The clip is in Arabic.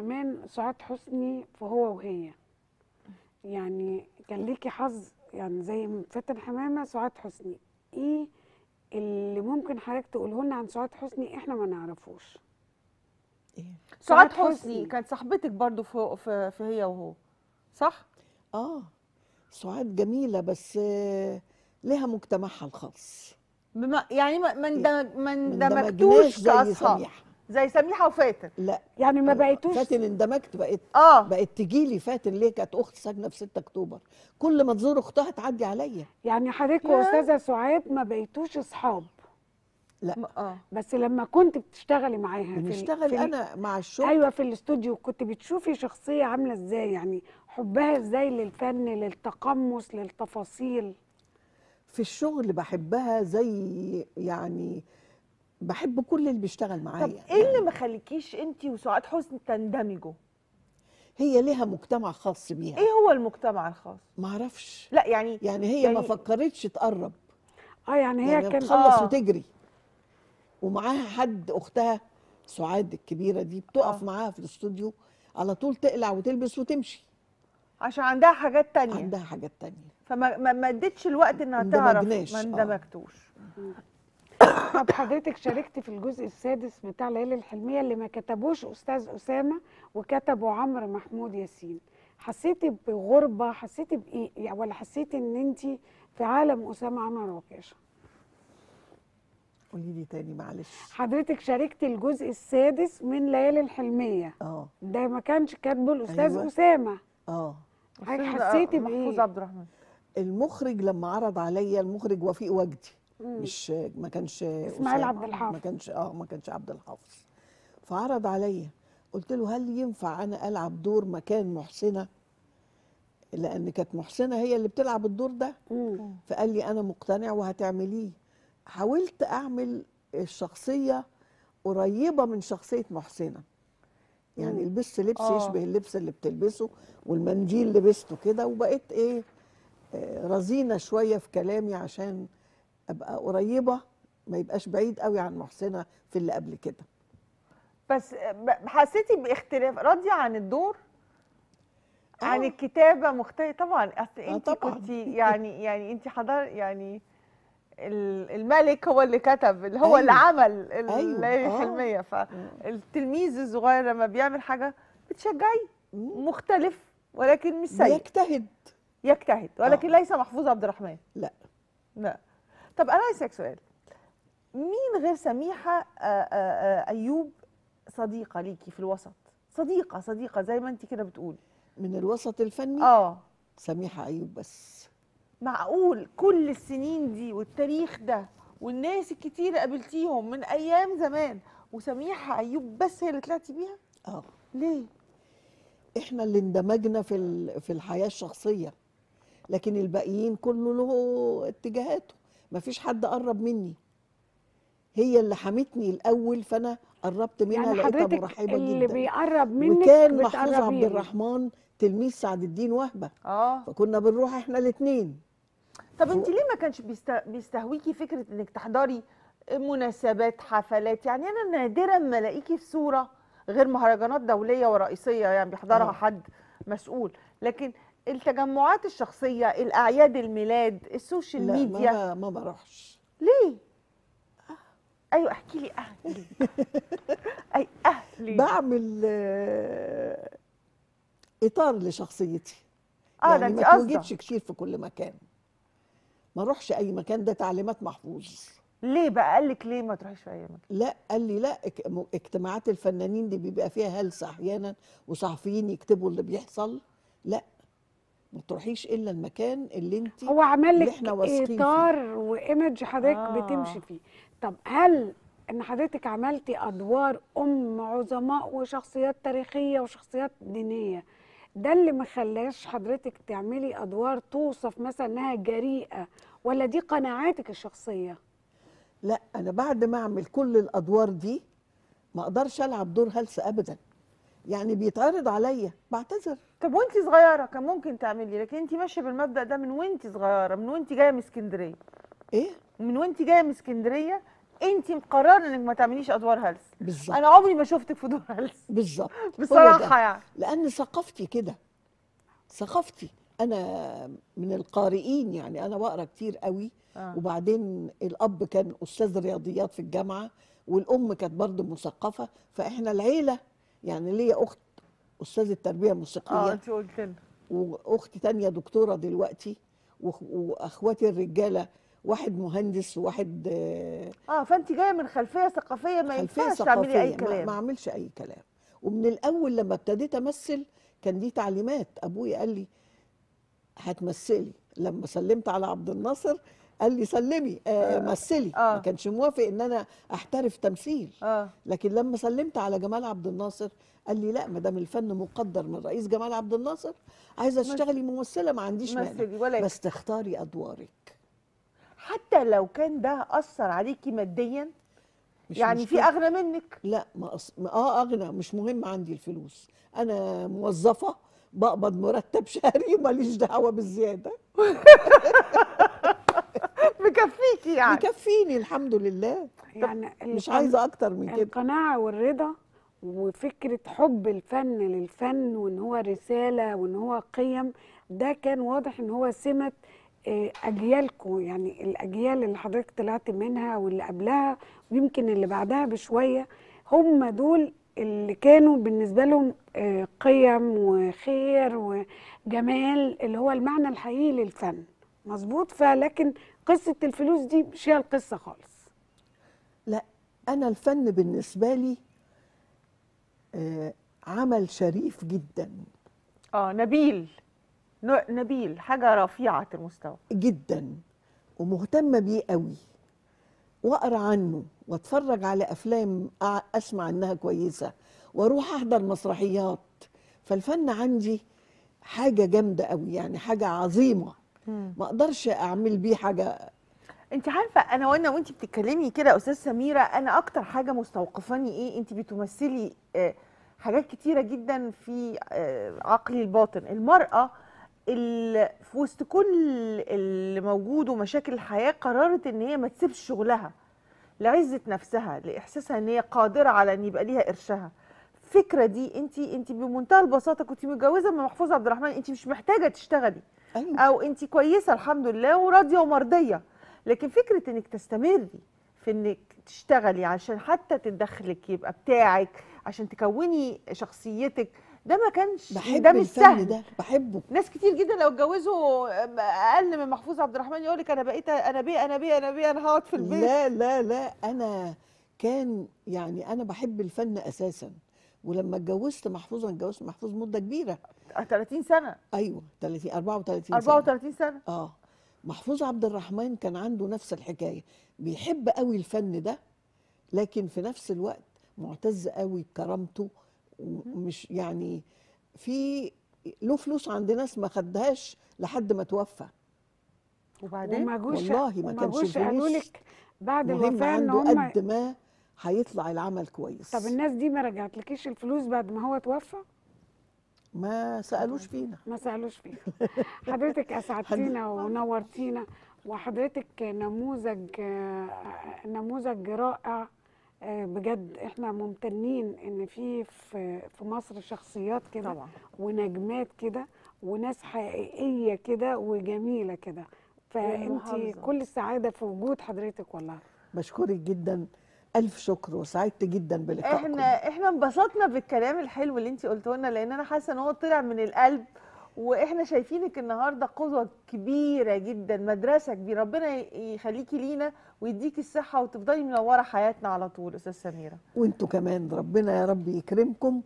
كمان سعاد حسني في هو وهي يعني كان ليكي حظ يعني زي فاتن حمامه سعاد حسني ايه اللي ممكن حضرتك تقوله لنا عن سعاد حسني احنا ما نعرفوش ايه سعاد حسني, كانت صاحبتك برضو في, في, في هي وهو صح اه سعاد جميله بس آه، لها مجتمعها الخاص بما يعني ما اندمجتوش إيه، كاصحاب زي سميحه وفاتن لا يعني ما بقيتوش فاتن اندمجت بقت اه بقت تجي لي فاتن ليه كانت اخت ساكنه في 6 اكتوبر كل ما تزور اختها تعدي عليا يعني حضرتك واستاذه سعاد ما بقيتوش اصحاب لا آه. بس لما كنت بتشتغلي معاها بنشتغل انا مع الشغل ايوه في الاستوديو كنت بتشوفي شخصيه عامله ازاي يعني حبها ازاي للفن للتقمص للتفاصيل في الشغل بحبها زي يعني بحب كل اللي بيشتغل معايا طب ايه يعني. اللي مخليكيش انت وسعاد حسني تندمجوا هي لها مجتمع خاص بيها ايه هو المجتمع الخاص ما اعرفش لا يعني يعني هي يعني ما فكرتش تقرب اه يعني هي يعني كانت تخلص آه. وتجري ومعاها حد اختها سعاد الكبيره دي بتقف آه. معاها في الاستوديو على طول تقلع وتلبس وتمشي عشان عندها حاجات تانية عندها حاجات تانية فما ما ادتش الوقت انها تعرف ما آه. اندمجتوش آه. طب حضرتك شاركتي في الجزء السادس بتاع ليالي الحلميه اللي ما كتبوش استاذ اسامه وكتبه عمرو محمود ياسين حسيتي بغربه حسيتي بايه ولا حسيتي ان انت في عالم اسامه عمر وكاشه قولي لي تاني معلش حضرتك شاركتي الجزء السادس من ليالي الحلميه اه ده ما كانش كاتبه الاستاذ أيوة. اسامه اه حسيتي بايه محفوظ عبد الرحمن المخرج لما عرض عليا المخرج وفيق وجدي مم. مش ما كانش اسماعيل عبد الحافظ ما كانش اه ما كانش عبد الحافظ فعرض عليا قلت له هل ينفع انا العب دور مكان محسنه لان كانت محسنه هي اللي بتلعب الدور ده مم. فقال لي انا مقتنع وهتعمليه حاولت اعمل الشخصيه قريبه من شخصيه محسنه يعني لبست لبس آه. يشبه اللبس اللي بتلبسه والمنديل لبسته كده وبقيت ايه آه، رزينه شويه في كلامي عشان ابقى قريبه ما يبقاش بعيد قوي عن محسنه في اللي قبل كده بس حسيتي باختلاف راضيه عن الدور أوه. عن الكتابه مختلفه طبعا اصل آه، انت آه كنت يعني يعني انت حضر يعني الملك هو اللي كتب اللي هو أيوة. اللي عمل الليله أيوة. الحلميه آه. فالتلميذ الصغير لما بيعمل حاجه بتشجعيه مختلف ولكن مش سيء يجتهد يجتهد ولكن آه. ليس محفوظ عبد الرحمن لا لا طب انا عايز سؤال مين غير سميحه آه، آه، آه، ايوب صديقه ليكي في الوسط صديقه صديقه زي ما انت كده بتقولي من الوسط الفني اه سميحه ايوب بس معقول كل السنين دي والتاريخ ده والناس الكتير قابلتيهم من ايام زمان وسميحه ايوب بس هي اللي طلعتي بيها اه ليه احنا اللي اندمجنا في في الحياه الشخصيه لكن الباقيين كله له اتجاهاته مفيش حد قرب مني هي اللي حمتني الاول فانا قربت منها يعني لقيتها مرحبه جدا اللي بيقرب منك وكان محفوظ عبد الرحمن تلميذ سعد الدين وهبه اه فكنا بنروح احنا الاثنين طب انت ليه ما كانش بيستهويكي فكره انك تحضري مناسبات حفلات يعني انا نادرا ما الاقيكي في صوره غير مهرجانات دوليه ورئيسيه يعني بيحضرها آه. حد مسؤول لكن التجمعات الشخصيه الاعياد الميلاد السوشيال لا ميديا ما, ما بروحش ليه ايوه احكي لي اهلي اي اهلي بعمل آه، اطار لشخصيتي اه يعني ما توجدش كتير في كل مكان ما اروحش اي مكان ده تعليمات محفوظ ليه بقى قال لك ليه ما تروحيش في اي مكان لا قال لي لا اجتماعات الفنانين دي بيبقى فيها هلس احيانا وصحفيين يكتبوا اللي بيحصل لا ما تروحيش الا المكان اللي انت هو عمل لك اطار وايمج حضرتك آه. بتمشي فيه طب هل ان حضرتك عملتي ادوار ام عظماء وشخصيات تاريخيه وشخصيات دينيه ده اللي ما خلاش حضرتك تعملي ادوار توصف مثلا انها جريئه ولا دي قناعاتك الشخصيه لا انا بعد ما اعمل كل الادوار دي ما اقدرش العب دور هلس ابدا يعني بيتعرض عليا بعتذر طب وانت صغيره كان ممكن تعملي إيه؟ لكن انت ماشيه بالمبدا ده من وانت صغيره من وانت جايه من اسكندريه ايه من وانت جايه من اسكندريه انت مقرره انك ما تعمليش ادوار هلس بالظبط انا عمري ما شفتك في دور هلس بالظبط بصراحه يعني لان ثقافتي كده ثقافتي انا من القارئين يعني انا بقرا كتير قوي آه. وبعدين الاب كان استاذ رياضيات في الجامعه والام كانت برضه مثقفه فاحنا العيله يعني ليا اخت استاذه تربيه موسيقيه اه انت قلت لنا واخت تانية دكتوره دلوقتي واخواتي الرجاله واحد مهندس وواحد اه, آه، فانت جايه من خلفيه ثقافيه ما ينفعش تعملي اي كلام ما اعملش اي كلام ومن الاول لما ابتديت امثل كان دي تعليمات ابويا قال لي هتمثلي لما سلمت على عبد الناصر قال لي سلمي آه،, آه،, آه مثلي آه. ما كانش موافق ان انا احترف تمثيل آه. لكن لما سلمت على جمال عبد الناصر قال لي لا ما دام الفن مقدر من رئيس جمال عبد الناصر عايزه اشتغلي ممثله ما عنديش مانع بس تختاري ادوارك حتى لو كان ده اثر عليكي ماديا مش يعني مش في اغنى منك لا ما أص... اه اغنى مش مهم عندي الفلوس انا موظفه بقبض مرتب شهري وماليش دعوه بالزياده يكفيكي يعني يكفيني الحمد لله يعني مش عايزه اكتر من كده القناعه والرضا وفكره حب الفن للفن وان هو رساله وان هو قيم ده كان واضح ان هو سمه آه، اجيالكم يعني الاجيال اللي حضرتك طلعت منها واللي قبلها ويمكن اللي بعدها بشويه هم دول اللي كانوا بالنسبه لهم آه، قيم وخير وجمال اللي هو المعنى الحقيقي للفن مظبوط فلكن قصه الفلوس دي مش هي القصه خالص لا انا الفن بالنسبه لي آه، عمل شريف جدا اه نبيل نبيل حاجه رفيعه المستوى جدا ومهتمه بيه قوي واقرا عنه واتفرج على افلام اسمع انها كويسه واروح احضر مسرحيات فالفن عندي حاجه جامده قوي يعني حاجه عظيمه ما اقدرش اعمل بيه حاجه انت عارفه انا وانا وانت بتتكلمي كده استاذ سميره انا اكتر حاجه مستوقفاني ايه انت بتمثلي آه، حاجات كتيره جدا في آه، عقلي الباطن المراه اللي في وسط كل اللي موجود ومشاكل الحياه قررت ان هي ما تسيبش شغلها لعزه نفسها لاحساسها ان هي قادره على ان يبقى ليها قرشها الفكره دي انت انت بمنتهى البساطه كنت متجوزه من محفوظ عبد الرحمن انت مش محتاجه تشتغلي أيوة. او انت كويسه الحمد لله وراضيه ومرضيه لكن فكره انك تستمري في انك تشتغلي عشان حتى تدخلك يبقى بتاعك عشان تكوني شخصيتك ده ما كانش بحب ده مش سهل ده بحبه ناس كتير جدا لو اتجوزوا اقل من محفوظ عبد الرحمن يقول لك انا بقيت انا بيه انا بيه انا بيه انا هقعد في البيت لا لا لا انا كان يعني انا بحب الفن اساسا ولما اتجوزت محفوظ انا اتجوزت محفوظ مده كبيره 30 آه، سنه ايوه 30 34 سنه 34 سنه اه محفوظ عبد الرحمن كان عنده نفس الحكايه بيحب قوي الفن ده لكن في نفس الوقت معتز قوي بكرامته ومش يعني في له فلوس عند ناس ما خدهاش لحد ما توفى وبعدين جوش والله ما كانش قالوا لك بعد الوفاه ان هم قد ما هيطلع العمل كويس طب الناس دي ما رجعتلكيش الفلوس بعد ما هو توفى ما سالوش فينا ما سالوش فينا حضرتك اسعدتينا ونورتينا وحضرتك نموذج نموذج رائع بجد احنا ممتنين ان في في مصر شخصيات كده ونجمات كده وناس حقيقيه كده وجميله كده فانت كل السعاده في وجود حضرتك والله بشكرك جدا الف شكر وسعدت جدا بلقائكم احنا احنا انبسطنا بالكلام الحلو اللي انت قلته لنا لان انا حاسه ان هو طلع من القلب واحنا شايفينك النهارده قدوه كبيره جدا مدرسه كبيره ربنا يخليكي لينا ويديكي الصحه وتفضلي منوره حياتنا على طول استاذ سميره وانتوا كمان ربنا يا رب يكرمكم